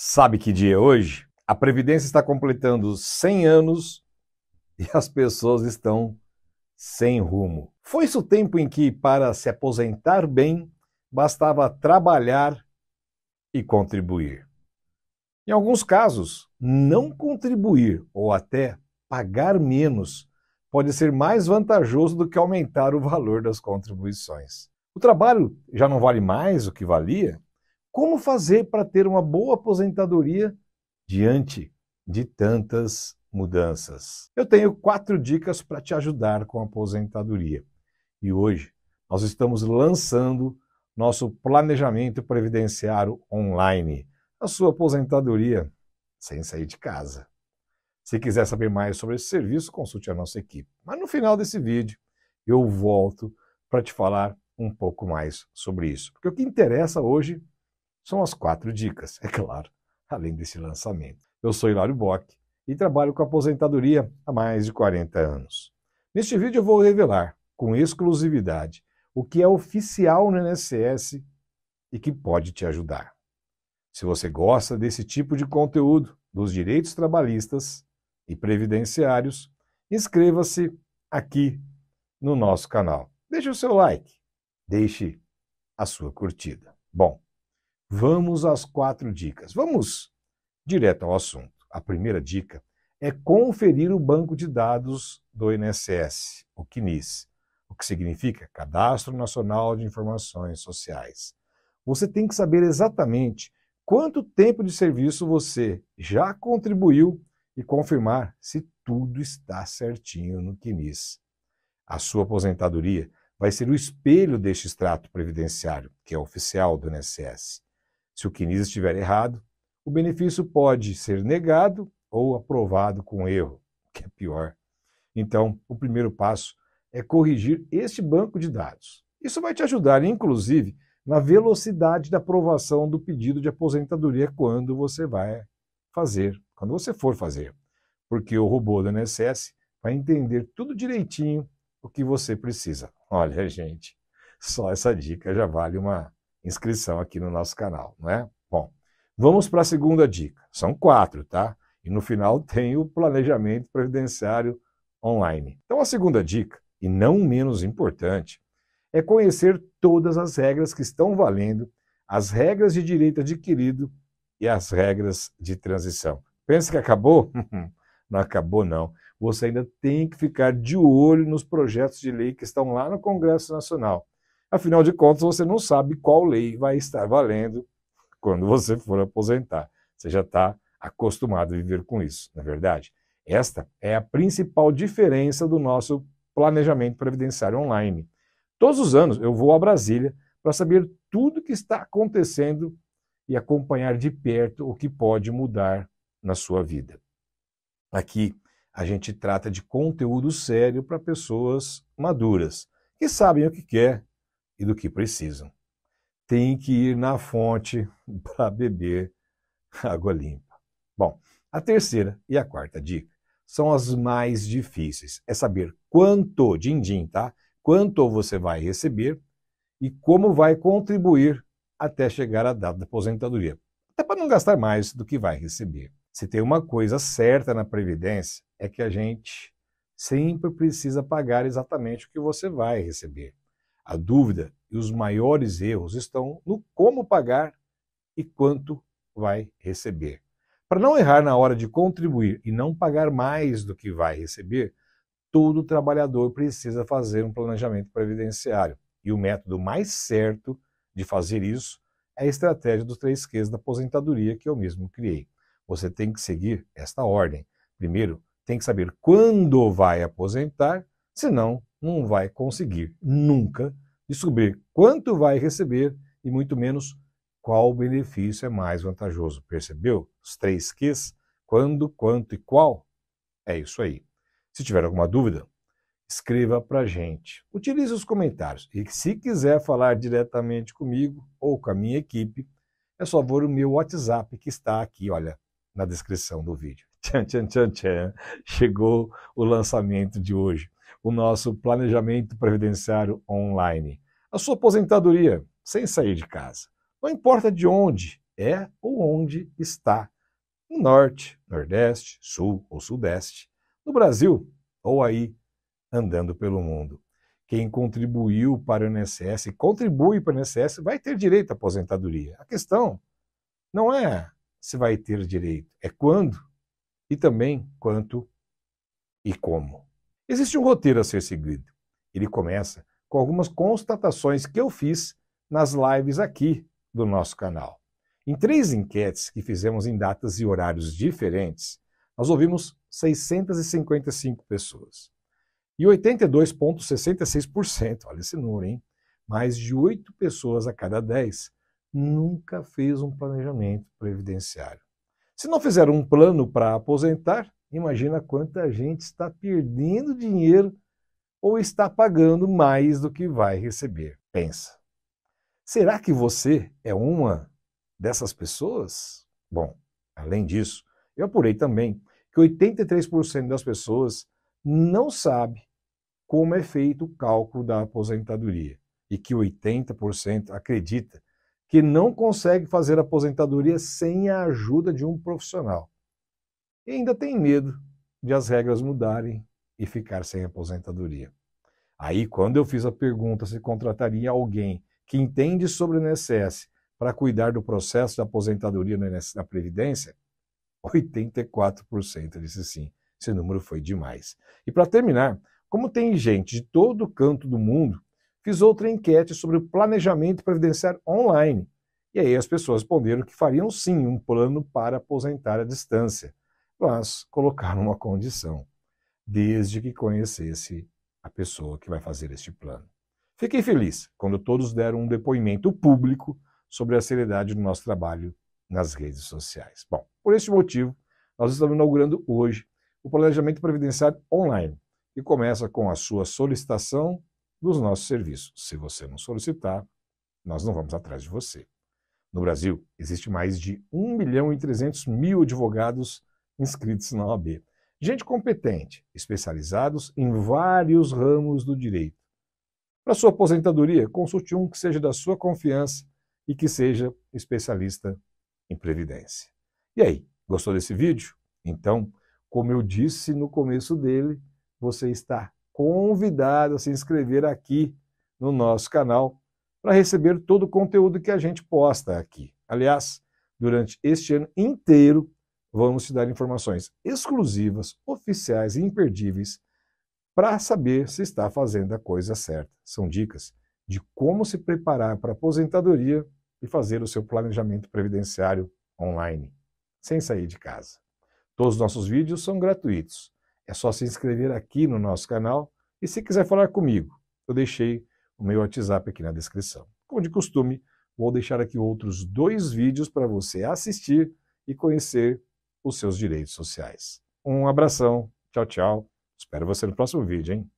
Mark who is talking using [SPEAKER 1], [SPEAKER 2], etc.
[SPEAKER 1] Sabe que dia é hoje? A Previdência está completando 100 anos e as pessoas estão sem rumo. Foi isso o tempo em que, para se aposentar bem, bastava trabalhar e contribuir. Em alguns casos, não contribuir ou até pagar menos pode ser mais vantajoso do que aumentar o valor das contribuições. O trabalho já não vale mais o que valia? Como fazer para ter uma boa aposentadoria diante de tantas mudanças? Eu tenho quatro dicas para te ajudar com a aposentadoria. E hoje nós estamos lançando nosso planejamento previdenciário online. A sua aposentadoria sem sair de casa. Se quiser saber mais sobre esse serviço, consulte a nossa equipe. Mas no final desse vídeo, eu volto para te falar um pouco mais sobre isso. Porque o que interessa hoje são as quatro dicas, é claro, além desse lançamento. Eu sou Hilário Bock e trabalho com aposentadoria há mais de 40 anos. Neste vídeo eu vou revelar, com exclusividade, o que é oficial no INSS e que pode te ajudar. Se você gosta desse tipo de conteúdo dos direitos trabalhistas e previdenciários, inscreva-se aqui no nosso canal. Deixe o seu like, deixe a sua curtida. Bom, Vamos às quatro dicas. Vamos direto ao assunto. A primeira dica é conferir o banco de dados do INSS, o CNIS, o que significa Cadastro Nacional de Informações Sociais. Você tem que saber exatamente quanto tempo de serviço você já contribuiu e confirmar se tudo está certinho no CNIS. A sua aposentadoria vai ser o espelho deste extrato previdenciário, que é oficial do INSS. Se o Keynes estiver errado, o benefício pode ser negado ou aprovado com erro, que é pior. Então, o primeiro passo é corrigir este banco de dados. Isso vai te ajudar, inclusive, na velocidade da aprovação do pedido de aposentadoria quando você vai fazer, quando você for fazer, porque o robô do INSS vai entender tudo direitinho o que você precisa. Olha, gente, só essa dica já vale uma inscrição aqui no nosso canal, não é? Bom, vamos para a segunda dica. São quatro, tá? E no final tem o planejamento previdenciário online. Então a segunda dica, e não menos importante, é conhecer todas as regras que estão valendo, as regras de direito adquirido e as regras de transição. Pensa que acabou? não acabou não. Você ainda tem que ficar de olho nos projetos de lei que estão lá no Congresso Nacional Afinal de contas, você não sabe qual lei vai estar valendo quando você for aposentar. Você já está acostumado a viver com isso, na é verdade. Esta é a principal diferença do nosso planejamento previdenciário online. Todos os anos eu vou a Brasília para saber tudo o que está acontecendo e acompanhar de perto o que pode mudar na sua vida. Aqui a gente trata de conteúdo sério para pessoas maduras, que sabem o que quer e do que precisam. Tem que ir na fonte para beber água limpa. Bom, a terceira e a quarta dica são as mais difíceis. É saber quanto, din-din, tá? Quanto você vai receber e como vai contribuir até chegar à data da aposentadoria. Até para não gastar mais do que vai receber. Se tem uma coisa certa na Previdência, é que a gente sempre precisa pagar exatamente o que você vai receber. A dúvida e os maiores erros estão no como pagar e quanto vai receber. Para não errar na hora de contribuir e não pagar mais do que vai receber, todo trabalhador precisa fazer um planejamento previdenciário. E o método mais certo de fazer isso é a estratégia dos três Qs da aposentadoria que eu mesmo criei. Você tem que seguir esta ordem. Primeiro, tem que saber quando vai aposentar, senão não vai conseguir nunca descobrir quanto vai receber e muito menos qual benefício é mais vantajoso. Percebeu? Os três Qs, quando, quanto e qual? É isso aí. Se tiver alguma dúvida, escreva para gente. Utilize os comentários e se quiser falar diretamente comigo ou com a minha equipe, é só ver o meu WhatsApp que está aqui, olha, na descrição do vídeo. Tchan, tchan, tchan, tchan. Chegou o lançamento de hoje o nosso planejamento previdenciário online. A sua aposentadoria, sem sair de casa. Não importa de onde é ou onde está. No norte, nordeste, sul ou sudeste. No Brasil ou aí, andando pelo mundo. Quem contribuiu para o INSS, contribui para o INSS, vai ter direito à aposentadoria. A questão não é se vai ter direito, é quando e também quanto e como. Existe um roteiro a ser seguido. Ele começa com algumas constatações que eu fiz nas lives aqui do nosso canal. Em três enquetes que fizemos em datas e horários diferentes, nós ouvimos 655 pessoas. E 82,66%, olha esse número, hein? Mais de 8 pessoas a cada 10 nunca fez um planejamento previdenciário. Se não fizer um plano para aposentar, Imagina quanta gente está perdendo dinheiro ou está pagando mais do que vai receber. Pensa. Será que você é uma dessas pessoas? Bom, além disso, eu apurei também que 83% das pessoas não sabe como é feito o cálculo da aposentadoria e que 80% acredita que não consegue fazer aposentadoria sem a ajuda de um profissional e ainda tem medo de as regras mudarem e ficar sem aposentadoria. Aí, quando eu fiz a pergunta se contrataria alguém que entende sobre o INSS para cuidar do processo de aposentadoria na Previdência, 84% disse sim. Esse número foi demais. E para terminar, como tem gente de todo canto do mundo, fiz outra enquete sobre o planejamento previdenciário online. E aí as pessoas responderam que fariam sim um plano para aposentar à distância mas colocaram uma condição, desde que conhecesse a pessoa que vai fazer este plano. Fiquei feliz quando todos deram um depoimento público sobre a seriedade do nosso trabalho nas redes sociais. Bom, por este motivo, nós estamos inaugurando hoje o planejamento previdenciário online, que começa com a sua solicitação dos nossos serviços. Se você não solicitar, nós não vamos atrás de você. No Brasil, existe mais de 1 milhão e 300 mil advogados inscritos na OAB. Gente competente, especializados em vários ramos do direito. Para sua aposentadoria, consulte um que seja da sua confiança e que seja especialista em previdência. E aí, gostou desse vídeo? Então, como eu disse no começo dele, você está convidado a se inscrever aqui no nosso canal para receber todo o conteúdo que a gente posta aqui. Aliás, durante este ano inteiro, vamos te dar informações exclusivas, oficiais e imperdíveis para saber se está fazendo a coisa certa. São dicas de como se preparar para a aposentadoria e fazer o seu planejamento previdenciário online, sem sair de casa. Todos os nossos vídeos são gratuitos. É só se inscrever aqui no nosso canal e se quiser falar comigo, eu deixei o meu WhatsApp aqui na descrição. Como de costume, vou deixar aqui outros dois vídeos para você assistir e conhecer os seus direitos sociais. Um abração, tchau, tchau. Espero você no próximo vídeo, hein?